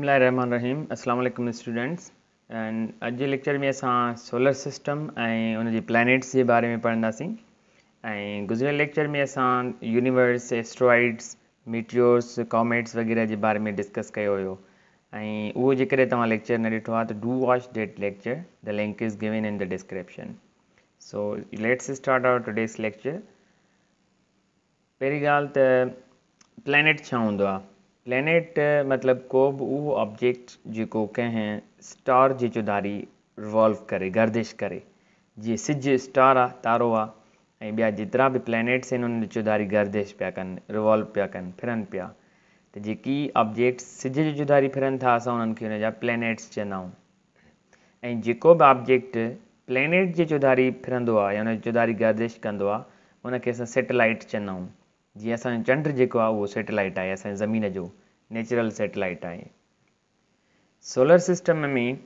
बसि रहमान रहीम असलम स्टूडेंट्स एंड अॼु के लेक्चर में असां सोलर सिस्टम ए उनजे प्लैनेट्स के बारे में पढ़ासी गुजरियल गुज़िरियल लेक्चर में असां यूनिवर्स एस्ट्रॉइड्स मीटियोस कॉमेट्स वग़ैरह के बारे में डिस्कस किया हुयो ऐं उहो जेकॾहिं तव्हां लेक्चर न ॾिठो आहे त do watch that lecture link is given in description so let's start out today's lecture पहिरीं गाल त प्लैनिट छा हूंदो प्लेनेट मतिलबु को बि उहो ऑब्जेक्ट जेको कंहिं स्टार जे चौधारी रिवॉल्व करे गर्दिश करे जीअं सिज स्टार आहे तारो आहे ऐं ॿिया जेतिरा बि प्लेनेट्स आहिनि उन्हनि जो चौधारी गर्दिश पिया कनि रिवॉल्व पिया कनि फिरनि पिया त जेकी ऑब्जेक्ट्स सिज जी चौधारी फिरनि था असां उन्हनि खे हुनजा प्लेनेट्स चवंदा आहियूं ऐं जेको बि ऑब्जेक्ट प्लेनेट जे चौधारी फिरंदो आहे या हुनजो चौधारी गर्दिश कंदो आहे उनखे असां सेटेलाइट चवंदा आहियूं जीअं असांजो चंड जेको आहे उहो सेटेलाइट आहे असांजे ज़मीन जो नेचुरल सेटेलाइट आहे सोलर सिस्टम में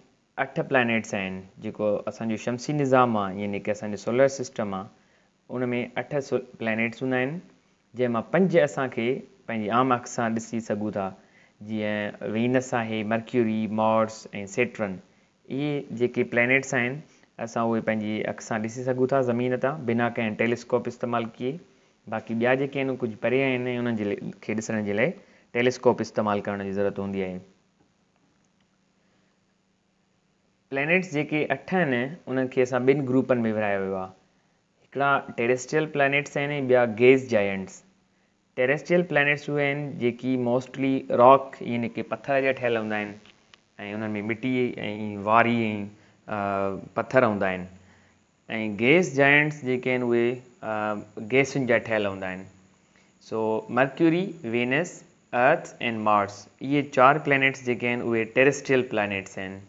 अठ प्लैनेट्स आहिनि जेको असांजो शमसी निज़ाम आहे यानी की असांजो सोलर सिस्टम आहे उन में अठ प्लैनेट्स हूंदा आहिनि पंज असांखे आम अख सां ॾिसी सघूं था जीअं विनस आहे मर्क्यूरी मॉर्स ऐं सेट्रन इहे जेके प्लैनेट्स आहिनि असां उहे अख सां ॾिसी सघूं था ज़मीन तां बिना कंहिं टेलीस्कोप इस्तेमालु किए बाक़ी ॿिया जेके आहिनि कुझु परे आहिनि ऐं उन्हनि जे लाइ खे ॾिसण जे लाइ टेलीस्कोप इस्तेमालु करण जी ज़रूरत हूंदी आहे प्लैनिट्स जेके अठ आहिनि उन्हनि खे असां ॿिनि ग्रुपनि में विरिहायो वियो आहे हिकिड़ा टेरेस्ट्रियल प्लैनिट्स आहिनि ॿिया गेस जायंट्स टेरेस्ट्रियल प्लैनिट्स उहे आहिनि जेकी मोस्टली रॉक यानी की पथर जा ठहियलु हूंदा आहिनि ऐं उन्हनि में मिटी ऐं वारी ऐं पथर हूंदा आहिनि ऐं गेस जायंट्स जेके आहिनि उहे गेसुनि जा ठहियलु हूंदा आहिनि सो Mercury Venus Earth and Mars इहे चारि प्लैनेट्स जेके आहिनि उहे टेरेस्ट्रियल प्लैनेट्स आहिनि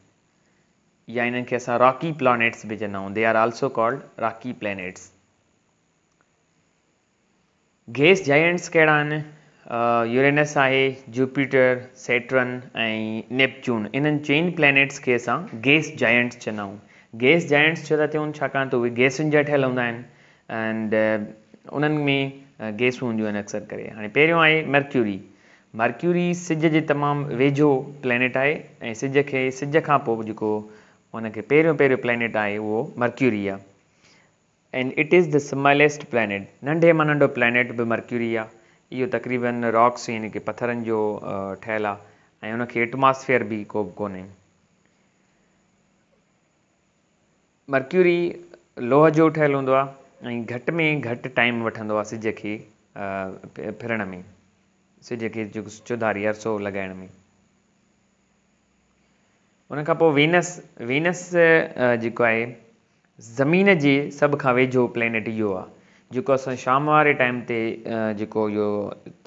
या इन्हनि खे असां रॉकी प्लैनेट्स बि चवंदा आहियूं they are also called rocky planets gas giants कहिड़ा आहिनि यूरेनस आहे जुपिटर सेटरन ऐं नेपच्यून इन्हनि चइनि प्लैनिट्स खे असां गेस जायंट्स चवंदा आहियूं गैस जाइंट्स छो था थियनि छाकाणि त उहे गैसुनि जा ठहियलु हूंदा आहिनि एंड uh, उन्हनि में गैसूं uh, हूंदियूं आहिनि अक्सर करे हाणे पहिरियों आहे मर्क्यूरी मर्क्यूरी सिज जे तमामु वेझो प्लेनेट आहे ऐं सिज खे सिज खां पोइ जेको हुनखे पहिरियों पहिरियों प्लेनेट आहे उहो मर्क्यूरी आहे and it is the smallest planet नंढे मां नंढो प्लेनेट बि मर्क्यूरी आहे इहो तकरीबन रॉक्स यानी की पथरनि जो uh, ठहियलु आहे ऐं हुनखे एटमॉस्फेयर बि को बि कोन्हे मर्क्यूरी लोह जो ठहियलु हूंदो आहे ऐं घटि में घटि टाइम वठंदो आहे सिज खे फिरण में सिज खे जेको चौधारी अरसो लॻाइण में उन खां पोइ वीनस वीनस जेको आहे ज़मीन जे सभ खां वेझो प्लेनेट इहो आहे जेको असां शाम वारे टाइम ते जेको इहो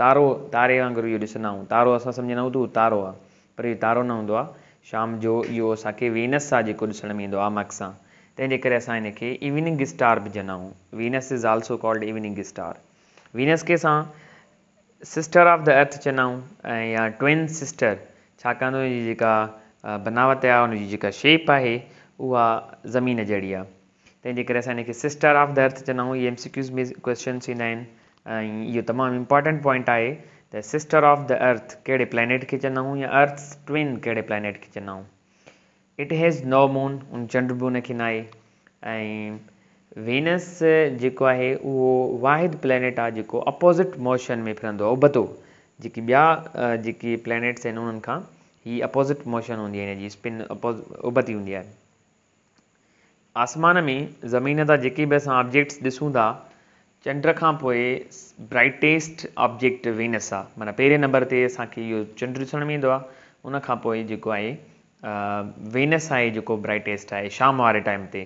तारो तारे वांगुरु इहो ॾिसंदा आहियूं तारो असां सम्झंदा आहियूं त तारो आहे पर इहो तारो न हूंदो आहे शाम जो इहो असांखे वीनस सां जेको ॾिसण में ईंदो आहे मक सां तंहिंजे करे असां हिन खे इवनिंग स्टार बि आहियूं Venus is also called evening star Venus खे असां सिस्टर ऑफ द अर्थ चवंदा आहियूं ऐं या ट्विन सिस्टर छाकाणि त हुनजी जेका बनावट आहे हुनजी जेका शेप आहे उहा ज़मीन जहिड़ी आहे तंहिंजे करे असां हिनखे सिस्टर ऑफ द अर्थ चवंदा आहियूं इहे एम सिक्यूज़ में क्वेश्चन्स ईंदा आहिनि ऐं इहो तमामु इम्पोर्टेंट पॉइंट आहे त सिस्टर ऑफ द अर्थ कहिड़े प्लेनेट खे चवंदा आहियूं या अर्थ ट्विन कहिड़े प्लेनेट खे चवंदा आहियूं इट हैज़ नो मून उन चंड बि उनखे न आहे ऐं वीनस जेको आहे उहो वाहिद प्लेनेट आहे जेको अपोज़िट मोशन में फिरंदो आहे उबतो जेकी ॿिया जेकी प्लेनेट्स आहिनि उन्हनि खां हीअ अपोज़िट मोशन हूंदी आहे हिन जी स्पिन अपोज़ उबती हूंदी आहे आसमान में ज़मीन था जेके बि असां ऑब्जेक्ट्स ॾिसूं था चंड खां पोइ ब्राइटेस्ट ऑब्जेक्ट वीनस आहे माना पहिरें नंबर ते असांखे इहो चंड ॾिसण में ईंदो आहे उनखां पोइ जेको आहे वेनस आहे जेको ब्राइटेस्ट आहे शाम वारे टाइम ते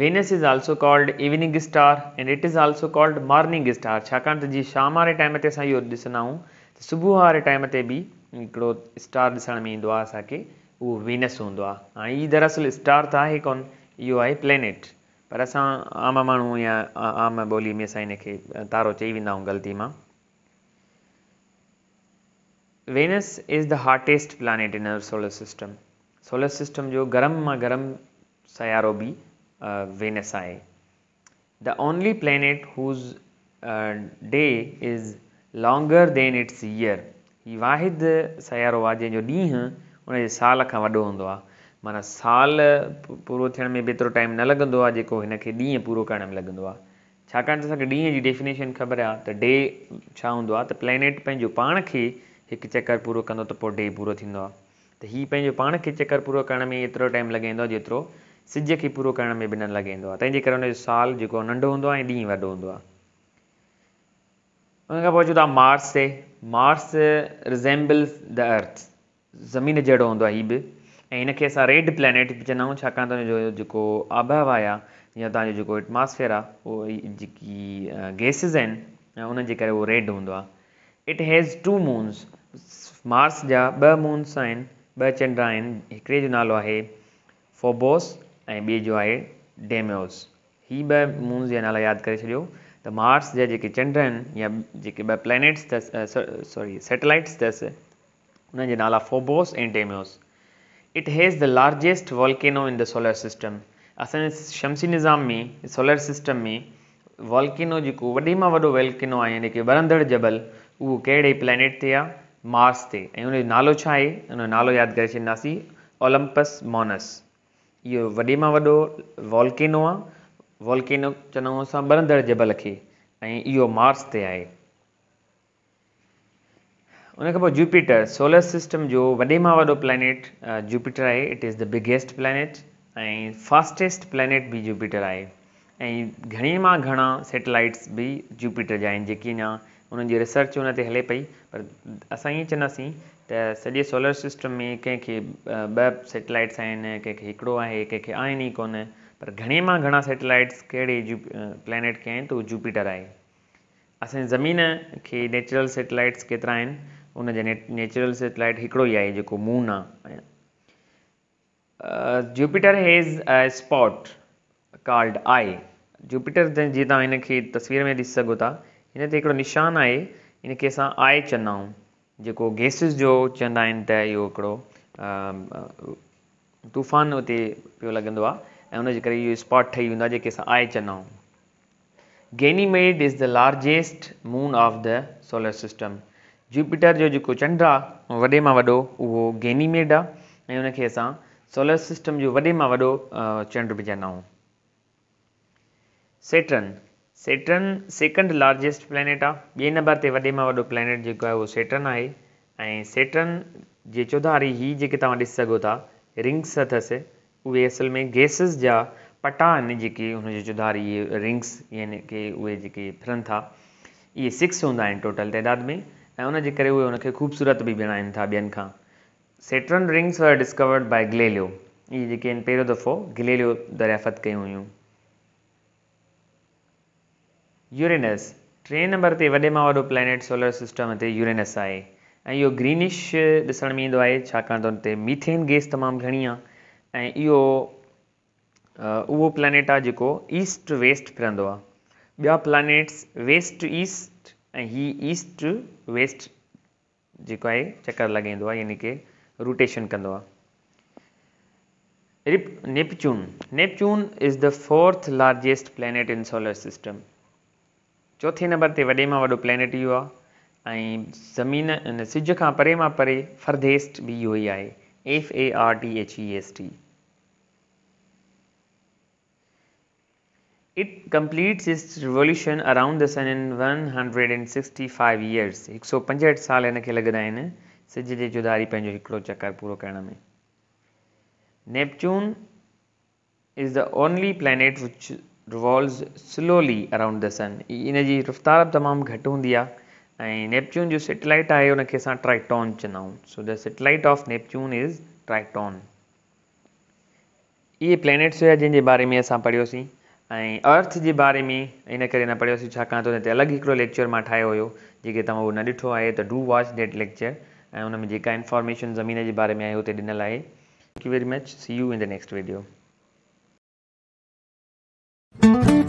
Venus is also called evening star and it is also called morning star छाकाणि त जीअं शाम वारे टाइम ते असां इहो ॾिसंदा आहियूं त सुबुह वारे टाइम ते बि हिकिड़ो स्टार ॾिसण में ईंदो आहे असांखे उहो वेनस हूंदो आहे हाणे हीअ दरअसल स्टार त आहे कोनि इहो आहे प्लेनेट पर असां आम माण्हू या आम ॿोलीअ में असां इनखे तारो चई वेंदा आहियूं ग़लती मां Venus is the hottest planet in our solar system solar system जो गरम मां गरम सयारो बि वेनस आहे the only planet whose day is longer than its year हीउ वाहिद सयारो आहे जंहिंजो ॾींहुं उनजे साल खां वॾो हूंदो आहे माना साल पूरो थियण में बि एतिरो टाइम न लॻंदो आहे जेको हिनखे ॾींहुं पूरो करण में लॻंदो आहे छाकाणि त असांखे ॾींहं जी डेफिनेशन ख़बर आहे त डे छा हूंदो आहे त प्लेनेट पंहिंजो पाण खे हिकु चकर पूरो कंदो त पोइ डे पूरो थींदो आहे त हीउ पंहिंजो पाण खे चकर पूरो करण में एतिरो टाइम लॻाईंदो आहे जेतिरो सिज खे पूरो करण में बि न लॻाईंदो आहे तंहिंजे करे हुनजो साल जेको आहे नंढो हूंदो आहे ऐं ॾींहुं वॾो हूंदो आहे उनखां पोइ अचूं था मार्स ते मार्स रिज़ेम्बल्स द अर्थ ज़मीन जहिड़ो हूंदो आहे हीउ बि ऐं हिनखे असां रेड प्लेनेट बि चवंदा आहियूं छाकाणि त हुनजो जेको आबहवा आहे या तव्हांजो जेको एटमॉस्फेयर आहे उहो जेकी गैसिस आहिनि ऐं जे करे उहो रेड हूंदो आहे it has two moons Mars जा ॿ मून्स आहिनि ॿ चंड आहिनि हिकिड़े जो नालो आहे फोबोस ऐं ॿिए जो आहे डेमियोस हीअ ॿ मून्स जा नाला यादि करे छॾियो त मार्स जा जेके चंड आहिनि या जेके ॿ प्लैनिट्स अथस सॉरी सैटेलाइट्स अथसि उन्हनि जा नाला फोबोस ऐं Deimos it has the largest volcano in the solar system असांजे शमसी निज़ाम में सोलर सिस्टम में वॉल्केनो जेको वॾे मां वॾो वॉल्केनो आहे यानी की ॿरंदड़ु जबल उहो कहिड़े प्लैनिट ते आहे मार्स ते ऐं उनजो नालो छा आहे उनजो नालो यादि करे छॾींदासीं ओलम्पस मॉनस इहो वॾे मां वॾो वॉल्केनो आहे वॉल्केनो चवंदा आहियूं असां ॿरंदड़ जबल खे ऐं इहो मार्स ते आहे उनखां पोइ जुपिटर सोलर सिस्टम जो वॾे मां वॾो प्लैनिट जुपिटर आहे it is the biggest planet ऐं फास्टेस्ट प्लैनिट बि जुपिटर आहे ऐं घणीअ मां घणा सैटेलाइट्स बि जुपिटर जा आहिनि जेकी अञा उन्हनि जी रिसर्च उन ते हले पई पर असां ईअं चवंदासीं त सॼे सोलर सिस्टम में कंहिंखे ॿ सेटेलाइट्स आहिनि कंहिंखे हिकिड़ो आहे कंहिंखे आहिनि ई कोन पर घणे मां घणा सेटेलाइट्स कहिड़े जू प्लेनेट खे आहिनि त उहो जुपिटर आहे असांजी ज़मीन खे नेचुरल सेटेलाइट्स केतिरा आहिनि उन जे नेचुरल सेटेलाइट हिकिड़ो ई आहे जेको मून आहे Jupiter has a spot called eye Jupiter जीअं तव्हां हिनखे तस्वीर में ॾिसी सघो था हिन ते हिकिड़ो निशान आहे हिनखे असां आय आहियूं जेको गैसिस जो चवंदा आहिनि त इहो हिकिड़ो तूफ़ान उते पियो लॻंदो आहे ऐं उनजे करे इहो स्पॉट ठही वेंदो आहे जेके असां आय आहियूं Ganymede is the largest moon of the solar system Jupiter जो जेको चंड आहे वॾे मां वॾो उहो गेनीमेड आहे ऐं उनखे असां सोलर सिस्टम जो वॾे मां वॾो चंड आहियूं सेटन सेटन सेकंड लार्जेस्ट प्लैनिट आहे ॿिए नंबर ते वॾे में वॾो प्लैनिट जेको आहे उहो सेटन आहे ऐं सेट्रन जे चौधारी ही जेके तव्हां ॾिसी सघो था रिंग्स अथसि उहे असल में गैसिस जा पटा आहिनि जेके चौधारी इहे रिंग्स यानी कि उहे जेके फिरनि था इहे सिक्स हूंदा आहिनि टोटल तइदाद में ऐं उनजे करे उहे ख़ूबसूरत बि बिणाइनि था ॿियनि खां सेटन रिंग्स वर डिस्कवर्ड बाए गिलेलियो इहे जेके आहिनि पहिरियों दफ़ो गिलेलियो दरियाफ़त कयूं हुयूं यूरेनस टे नंबर ते वॾे मां वॾो प्लैनिट सोलर सिस्टम ते यूरेनस आहे ऐं इहो ग्रीनिश ॾिसण में ईंदो आहे छाकाणि त उते मीथेन गेस तमामु घणी आहे ऐं इहो उहो प्लैनिट आहे जेको ईस्ट वेस्ट पंदो आहे ॿिया प्लैनिट्स वेस्ट ईस्ट ऐं हीअ ईस्ट वेस्ट जेको आहे चकर लॻाईंदो आहे यानी कि रोटेशन कंदो आहे Neptune Neptune is the fourth largest planet in solar system चोथे नंबर ते वॾे मां वॾो प्लैनेट इहो आहे ऐं ज़मीन इन सिज खां परे मां परे फर्देस्ट बि इहो ई आहे F A R T H E S T it completes its revolution around the sun in one hundred and sixty five years हिकु सौ पंजहठि साल हिन खे लॻंदा आहिनि सिज जे जुदारी पंहिंजो हिकिड़ो चकर पूरो करण में Neptune is the only planet which revolves slowly around the sun इन जी रफ़्तार बि तमामु घटि हूंदी आहे ऐं नेपच्यून जो सेटेलाइट आहे हुनखे असां ट्राइटॉन चवंदा आहियूं so the satellite of Neptune is Triton इहे प्लेनेट्स हुआ जंहिंजे बारे में असां पढ़ियोसीं ऐं अर्थ जे बारे में इन करे न पढ़ियोसीं छाकाणि त हुन ते अलॻि हिकिड़ो लेक्चर मां ठाहियो हुयो जेके तव्हां उहो न ॾिठो आहे त डू वॉच डेट लेक्चर ऐं उन में जेका इंफॉर्मेशन ज़मीन जे बारे में आहे हुते ॾिनल आहे thank you very much see you in the next video Thank you.